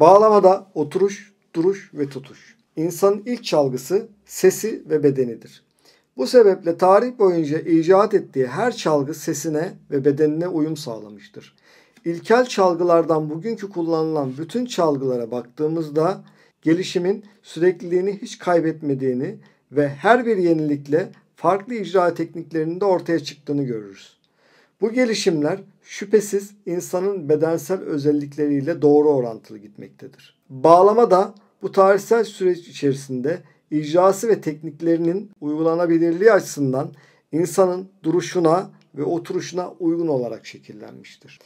Bağlamada oturuş, duruş ve tutuş. İnsanın ilk çalgısı sesi ve bedenidir. Bu sebeple tarih boyunca icat ettiği her çalgı sesine ve bedenine uyum sağlamıştır. İlkel çalgılardan bugünkü kullanılan bütün çalgılara baktığımızda gelişimin sürekliliğini hiç kaybetmediğini ve her bir yenilikle farklı icra tekniklerinin de ortaya çıktığını görürüz. Bu gelişimler şüphesiz insanın bedensel özellikleriyle doğru orantılı gitmektedir. Bağlama da bu tarihsel süreç içerisinde icrası ve tekniklerinin uygulanabilirliği açısından insanın duruşuna ve oturuşuna uygun olarak şekillenmiştir.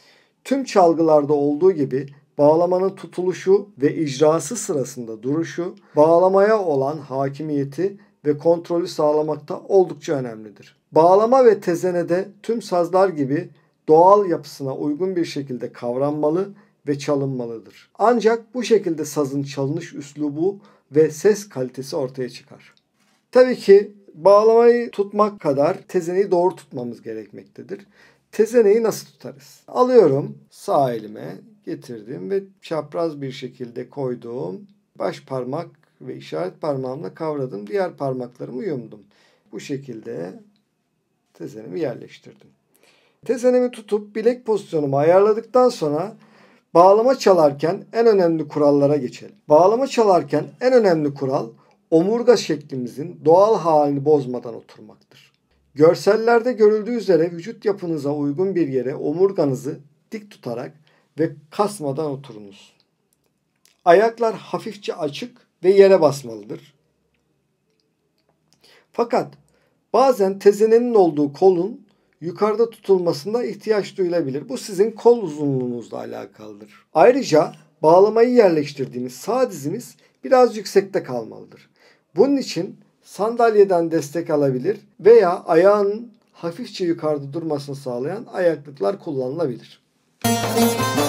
Tüm çalgılarda olduğu gibi bağlamanın tutuluşu ve icrası sırasında duruşu, bağlamaya olan hakimiyeti ve kontrolü sağlamakta oldukça önemlidir. Bağlama ve tezenede tüm sazlar gibi doğal yapısına uygun bir şekilde kavranmalı ve çalınmalıdır. Ancak bu şekilde sazın çalınış üslubu ve ses kalitesi ortaya çıkar. Tabii ki bağlamayı tutmak kadar tezeneyi doğru tutmamız gerekmektedir. Tezeneyi nasıl tutarız? Alıyorum sağ elime getirdim ve çapraz bir şekilde koyduğum baş parmak ve işaret parmağımla kavradım. Diğer parmaklarımı yumdum. Bu şekilde tezenemi yerleştirdim. Tezenemi tutup bilek pozisyonumu ayarladıktan sonra bağlama çalarken en önemli kurallara geçelim. Bağlama çalarken en önemli kural omurga şeklimizin doğal halini bozmadan oturmaktır. Görsellerde görüldüğü üzere vücut yapınıza uygun bir yere omurganızı dik tutarak ve kasmadan oturunuz. Ayaklar hafifçe açık ve yere basmalıdır. Fakat bazen tezenenin olduğu kolun yukarıda tutulmasında ihtiyaç duyulabilir. Bu sizin kol uzunluğunuzla alakalıdır. Ayrıca bağlamayı yerleştirdiğiniz sağ diziniz biraz yüksekte kalmalıdır. Bunun için sandalyeden destek alabilir veya ayağın hafifçe yukarıda durmasını sağlayan ayaklıklar kullanılabilir. Müzik